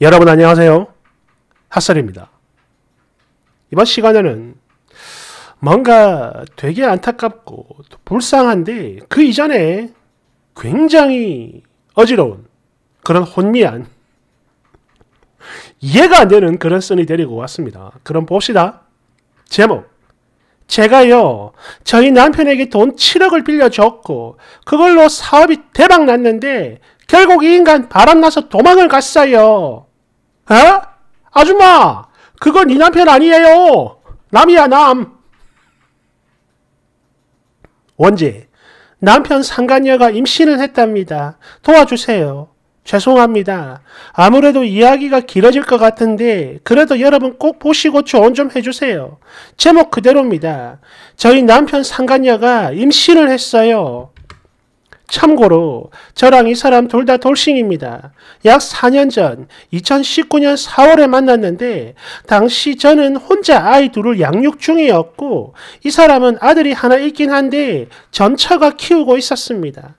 여러분 안녕하세요. 핫설입니다. 이번 시간에는 뭔가 되게 안타깝고 불쌍한데 그 이전에 굉장히 어지러운 그런 혼미한 이해가 안 되는 그런 썰이 데리고 왔습니다. 그럼 봅시다. 제목 제가요, 저희 남편에게 돈 7억을 빌려줬고, 그걸로 사업이 대박 났는데, 결국 이 인간 바람나서 도망을 갔어요. 어? 아줌마, 그건 이 남편 아니에요. 남이야, 남. 원지, 남편 상간녀가 임신을 했답니다. 도와주세요. 죄송합니다. 아무래도 이야기가 길어질 것 같은데 그래도 여러분 꼭 보시고 조언 좀 해주세요. 제목 그대로입니다. 저희 남편 상간녀가 임신을 했어요. 참고로 저랑 이 사람 둘 다 돌싱입니다. 약 4년 전 2019년 4월에 만났는데 당시 저는 혼자 아이 둘을 양육 중이었고 이 사람은 아들이 하나 있긴 한데 전처가 키우고 있었습니다.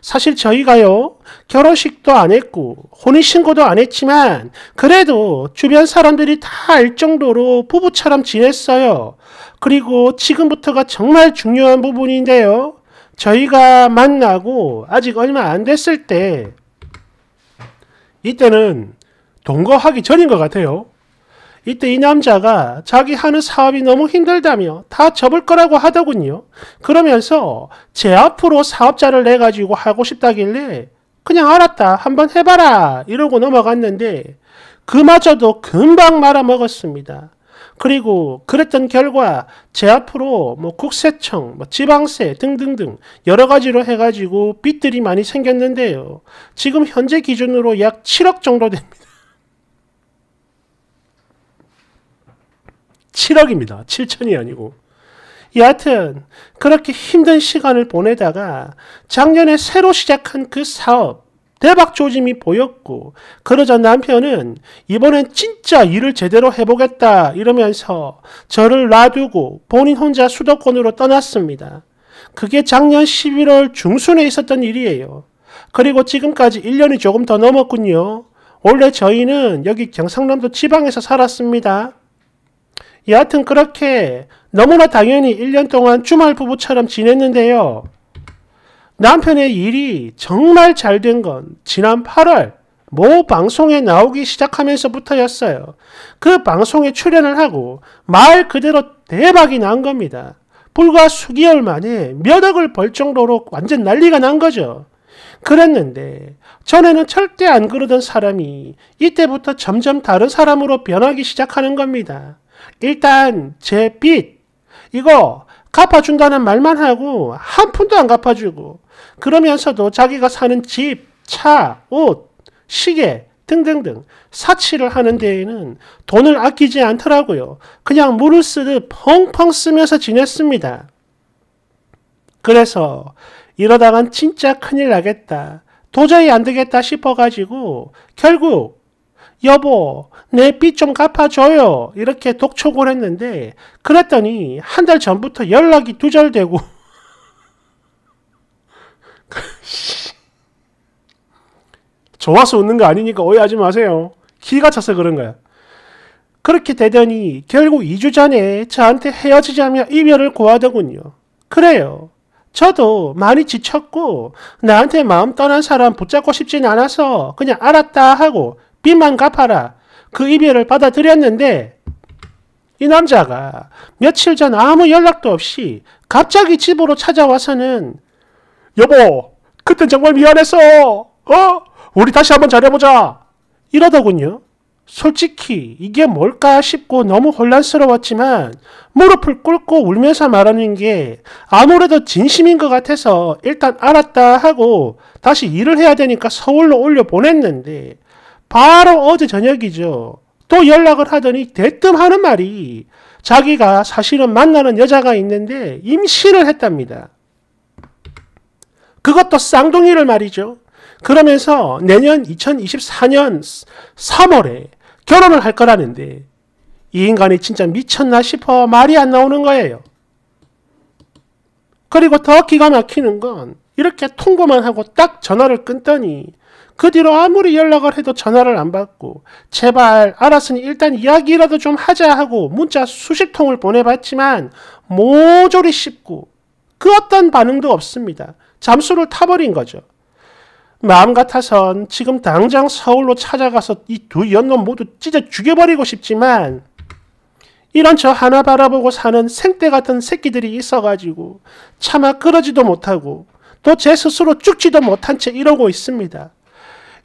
사실 저희가요, 결혼식도 안 했고, 혼인신고도 안 했지만, 그래도 주변 사람들이 다 알 정도로 부부처럼 지냈어요. 그리고 지금부터가 정말 중요한 부분인데요. 저희가 만나고 아직 얼마 안 됐을 때 이때는 동거하기 전인 것 같아요. 이때 이 남자가 자기 하는 사업이 너무 힘들다며 다 접을 거라고 하더군요. 그러면서 제 앞으로 사업자를 내가지고 하고 싶다길래 그냥 알았다 한번 해봐라 이러고 넘어갔는데 그마저도 금방 말아먹었습니다. 그리고 그랬던 결과 제 앞으로 뭐 국세청, 뭐 지방세 등등등 여러 가지로 해가지고 빚들이 많이 생겼는데요. 지금 현재 기준으로 약 7억 정도 됩니다. 7억입니다. 7천이 아니고. 여하튼 그렇게 힘든 시간을 보내다가 작년에 새로 시작한 그 사업, 대박 조짐이 보였고 그러자 남편은 이번엔 진짜 일을 제대로 해보겠다 이러면서 저를 놔두고 본인 혼자 수도권으로 떠났습니다. 그게 작년 11월 중순에 있었던 일이에요. 그리고 지금까지 1년이 조금 더 넘었군요. 원래 저희는 여기 경상남도 지방에서 살았습니다. 여하튼 그렇게 너무나 당연히 1년 동안 주말 부부처럼 지냈는데요. 남편의 일이 정말 잘 된 건 지난 8월 모 방송에 나오기 시작하면서부터였어요. 그 방송에 출연을 하고 말 그대로 대박이 난 겁니다. 불과 수개월 만에 몇 억을 벌 정도로 완전 난리가 난 거죠. 그랬는데 전에는 절대 안 그러던 사람이 이때부터 점점 다른 사람으로 변하기 시작하는 겁니다. 일단 제 빚, 이거 갚아준다는 말만 하고 한 푼도 안 갚아주고 그러면서도 자기가 사는 집, 차, 옷, 시계 등등등 사치를 하는 데에는 돈을 아끼지 않더라고요. 그냥 물을 쓰듯 펑펑 쓰면서 지냈습니다. 그래서 이러다간 진짜 큰일 나겠다. 도저히 안 되겠다 싶어가지고 결국 여보, 내 빚 좀 갚아줘요. 이렇게 독촉을 했는데, 그랬더니 한 달 전부터 연락이 두절되고, 좋아서 웃는 거 아니니까 오해하지 마세요. 기가 차서 그런 거야. 그렇게 되더니 결국 2주 전에 저한테 헤어지자며 이별을 구하더군요. 그래요. 저도 많이 지쳤고 나한테 마음 떠난 사람 붙잡고 싶진 않아서 그냥 알았다 하고 빚만 갚아라. 그 이별을 받아들였는데 이 남자가 며칠 전 아무 연락도 없이 갑자기 집으로 찾아와서는 여보, 그땐 정말 미안했어. 어? 우리 다시 한번 잘해보자. 이러더군요. 솔직히 이게 뭘까 싶고 너무 혼란스러웠지만 무릎을 꿇고 울면서 말하는 게 아무래도 진심인 것 같아서 일단 알았다 하고 다시 일을 해야 되니까 서울로 올려 보냈는데 바로 어제 저녁이죠. 또 연락을 하더니 대뜸 하는 말이 자기가 사실은 만나는 여자가 있는데 임신을 했답니다. 그것도 쌍둥이를 말이죠. 그러면서 내년 2024년 3월에 결혼을 할 거라는데 이 인간이 진짜 미쳤나 싶어 말이 안 나오는 거예요. 그리고 더 기가 막히는 건 이렇게 통보만 하고 딱 전화를 끊더니 그 뒤로 아무리 연락을 해도 전화를 안 받고 제발 알았으니 일단 이야기라도 좀 하자 하고 문자 수십 통을 보내봤지만 모조리 씹고 그 어떤 반응도 없습니다. 잠수를 타버린 거죠. 마음 같아선 지금 당장 서울로 찾아가서 이 두 연놈 모두 찢어 죽여버리고 싶지만 이런 저 하나 바라보고 사는 생떼 같은 새끼들이 있어가지고 차마 끄러지도 못하고 또 제 스스로 죽지도 못한 채 이러고 있습니다.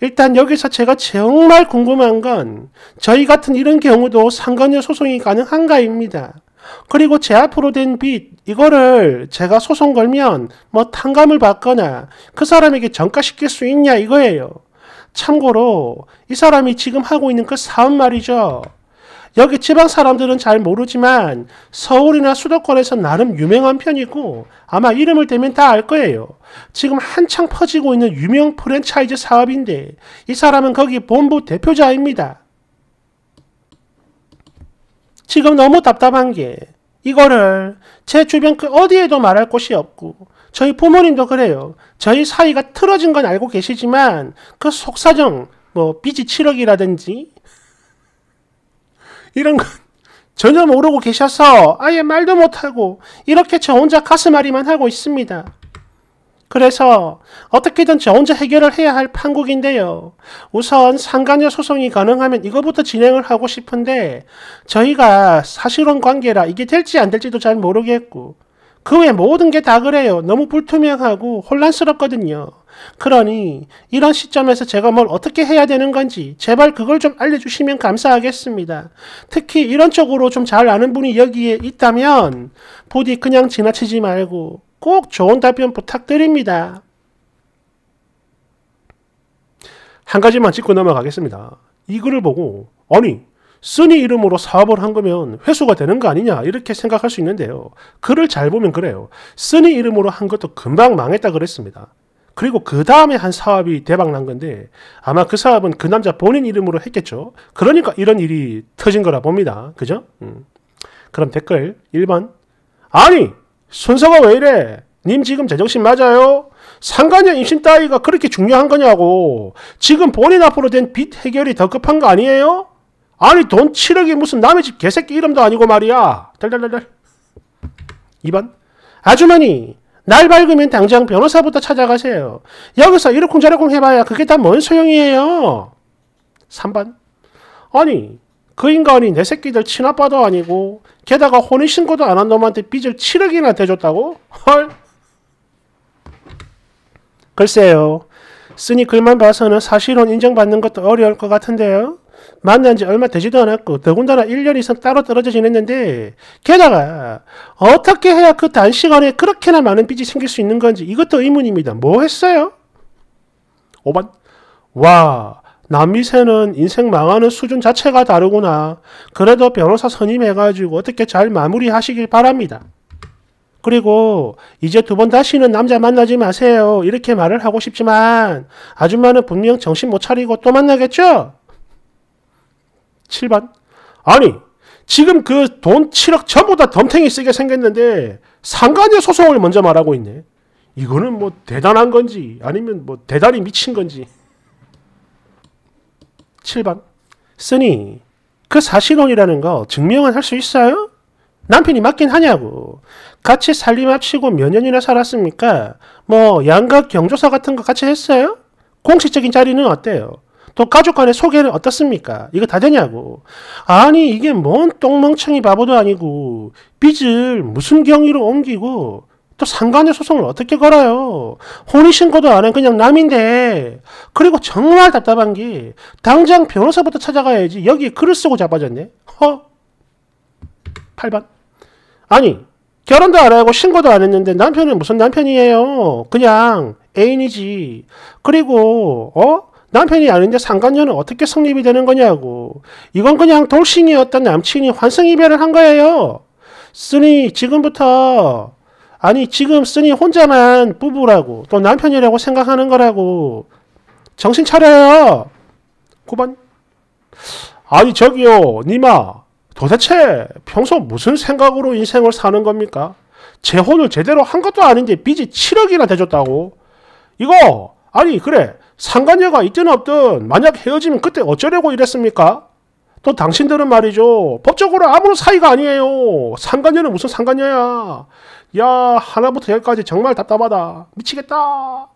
일단 여기서 제가 정말 궁금한 건 저희 같은 이런 경우도 상관녀 소송이 가능한가입니다. 그리고 제 앞으로 된 빚, 이거를 제가 소송 걸면 뭐 탕감을 받거나 그 사람에게 전가시킬 수 있냐 이거예요. 참고로 이 사람이 지금 하고 있는 그 사업 말이죠. 여기 지방 사람들은 잘 모르지만 서울이나 수도권에서 나름 유명한 편이고 아마 이름을 대면 다 알 거예요. 지금 한창 퍼지고 있는 유명 프랜차이즈 사업인데 이 사람은 거기 본부 대표자입니다. 지금 너무 답답한 게 이거를 제 주변 그 어디에도 말할 곳이 없고 저희 부모님도 그래요. 저희 사이가 틀어진 건 알고 계시지만 그 속사정 뭐 빚이 7억이라든지 이런 건 전혀 모르고 계셔서 아예 말도 못하고 이렇게 저 혼자 가슴앓이만 하고 있습니다. 그래서 어떻게든 저 혼자 해결을 해야 할 판국인데요. 우선 상간녀 소송이 가능하면 이거부터 진행을 하고 싶은데 저희가 사실혼 관계라 이게 될지 안 될지도 잘 모르겠고 그 외 모든 게 다 그래요. 너무 불투명하고 혼란스럽거든요. 그러니 이런 시점에서 제가 뭘 어떻게 해야 되는 건지 제발 그걸 좀 알려주시면 감사하겠습니다. 특히 이런 쪽으로 좀 잘 아는 분이 여기에 있다면 부디 그냥 지나치지 말고 꼭 좋은 답변 부탁드립니다. 한 가지만 짚고 넘어가겠습니다. 이 글을 보고 아니 쓰니 이름으로 사업을 한 거면 회수가 되는 거 아니냐 이렇게 생각할 수 있는데요. 글을 잘 보면 그래요. 쓰니 이름으로 한 것도 금방 망했다 그랬습니다. 그리고 그 다음에 한 사업이 대박 난 건데 아마 그 사업은 그 남자 본인 이름으로 했겠죠. 그러니까 이런 일이 터진 거라 봅니다. 그죠? 음. 그럼 댓글 1번 아니 순서가 왜 이래? 님 지금 제정신 맞아요? 상관녀 임신 따위가 그렇게 중요한 거냐고 지금 본인 앞으로 된 빚 해결이 더 급한 거 아니에요? 아니 돈 7억이 무슨 남의 집 개새끼 이름도 아니고 말이야 달달달달 2번 아주머니 날 밝으면 당장 변호사부터 찾아가세요. 여기서 이러쿵저러쿵 해봐야 그게 다 뭔 소용이에요. 3번 아니 그 인간이 내 새끼들 친아빠도 아니고 게다가 혼인신고도 안 한 놈한테 빚을 7억이나 대줬다고? 헐 글쎄요 쓰니 글만 봐서는 사실혼 인정받는 것도 어려울 것 같은데요. 만난 지 얼마 되지도 않았고 더군다나 1년 이상 따로 떨어져 지냈는데 게다가 어떻게 해야 그 단시간에 그렇게나 많은 빚이 생길 수 있는 건지 이것도 의문입니다. 뭐 했어요? 오반 와 남미새는 인생 망하는 수준 자체가 다르구나. 그래도 변호사 선임해가지고 어떻게 잘 마무리하시길 바랍니다. 그리고 이제 두 번 다시는 남자 만나지 마세요. 이렇게 말을 하고 싶지만 아줌마는 분명 정신 못 차리고 또 만나겠죠? 7반? 아니, 지금 그 돈 7억 전부 다 덤탱이 쓰게 생겼는데 상간녀 소송을 먼저 말하고 있네. 이거는 뭐 대단한 건지 아니면 뭐 대단히 미친 건지. 7반. 쓰니 그 사실혼이라는 거 증명은 할 수 있어요? 남편이 맞긴 하냐고. 같이 살림 합치고 몇 년이나 살았습니까? 뭐 양각 경조사 같은 거 같이 했어요? 공식적인 자리는 어때요? 또 가족 간의 소개는 어떻습니까? 이거 다 되냐고. 아니 이게 뭔 똥멍청이 바보도 아니고 빚을 무슨 경위로 옮기고 또상관의 소송을 어떻게 걸어요? 혼인신고도 안한 그냥 남인데. 그리고 정말 답답한 게 당장 변호사부터 찾아가야지 여기에 글을 쓰고 자빠졌네. 허? 8번. 아니 결혼도 안 하고 신고도 안 했는데 남편은 무슨 남편이에요? 그냥 애인이지. 그리고 어? 남편이 아닌 데 상간녀는 어떻게 성립이 되는 거냐고. 이건 그냥 돌싱이었던 남친이 환승이별을 한 거예요. 쓰니 지금부터 아니 지금 쓰니 혼자만 부부라고 또 남편이라고 생각하는 거라고 정신 차려요. 9번 아니 저기요 니마 도대체 평소 무슨 생각으로 인생을 사는 겁니까? 재혼을 제대로 한 것도 아닌데 빚이 7억이나 대줬다고 이거 아니 그래 상관녀가 있든 없든 만약 헤어지면 그때 어쩌려고 이랬습니까? 또 당신들은 말이죠. 법적으로 아무런 사이가 아니에요. 상관녀는 무슨 상관녀야. 야 하나부터 열까지 정말 답답하다. 미치겠다.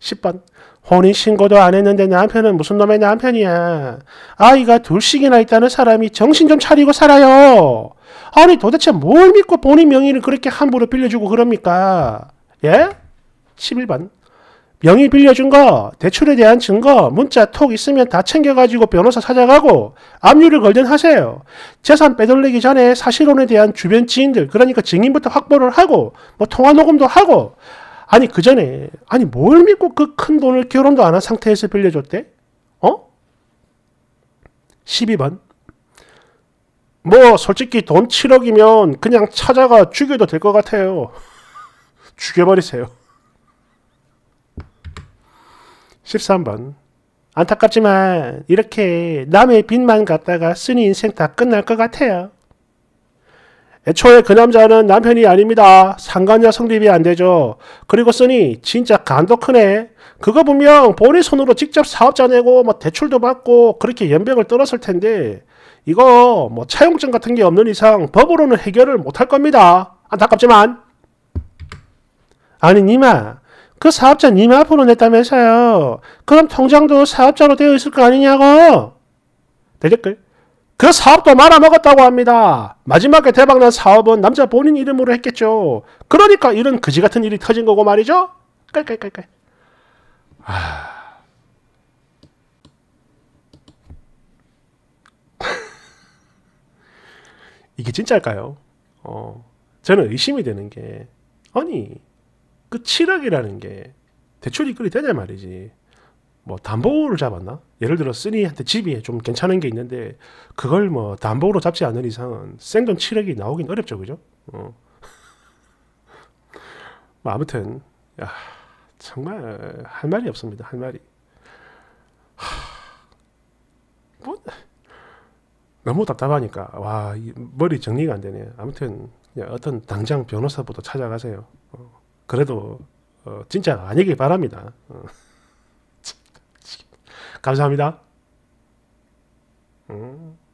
10번 혼인신고도 안 했는데 남편은 무슨 놈의 남편이야. 아이가 둘씩이나 있다는 사람이 정신 좀 차리고 살아요. 아니 도대체 뭘 믿고 본인 명의를 그렇게 함부로 빌려주고 그럽니까? 예? 11번 명의 빌려준 거, 대출에 대한 증거, 문자, 톡 있으면 다 챙겨가지고 변호사 찾아가고 압류를 걸든 하세요. 재산 빼돌리기 전에 사실혼에 대한 주변 지인들, 그러니까 증인부터 확보를 하고 뭐 통화 녹음도 하고 아니 그 전에 아니 뭘 믿고 그 큰 돈을 결혼도 안 한 상태에서 빌려줬대? 어? 12번 뭐 솔직히 돈 7억이면 그냥 찾아가 죽여도 될 것 같아요. 죽여버리세요. 13번. 안타깝지만 이렇게 남의 빚만 갖다가 쓰니 인생 다 끝날 것 같아요. 애초에 그 남자는 남편이 아닙니다. 상관녀 성립이 안 되죠. 그리고 쓰니 진짜 간도 크네. 그거 분명 본인 손으로 직접 사업자 내고 뭐 대출도 받고 그렇게 연병을 떨었을 텐데 이거 뭐 차용증 같은 게 없는 이상 법으로는 해결을 못할 겁니다. 안타깝지만 아니 니마 그 사업자 님 앞으로 냈다면서요. 그럼 통장도 사업자로 되어 있을 거 아니냐고. 대댓글. 그 사업도 말아먹었다고 합니다. 마지막에 대박난 사업은 남자 본인 이름으로 했겠죠. 그러니까 이런 그지 같은 일이 터진 거고 말이죠. 깔깔깔깔. 아... 이게 진짜일까요? 어, 저는 의심이 되는 게 아니 그 칠억이라는 게 대출 이끌이 되냐 말이지. 뭐 담보를 잡았나? 예를 들어 쓰니한테 집이 좀 괜찮은 게 있는데 그걸 뭐 담보로 잡지 않는 이상은 생돈 7억이 나오긴 어렵죠, 그죠? 어. 뭐 아무튼 야, 정말 할 말이 없습니다. 할 말이 하, 뭐 너무 답답하니까 와 머리 정리가 안 되네. 아무튼 어떤 당장 변호사부터 찾아가세요. 어. 그래도 어, 진짜 아니길 바랍니다. 어. 감사합니다. 음.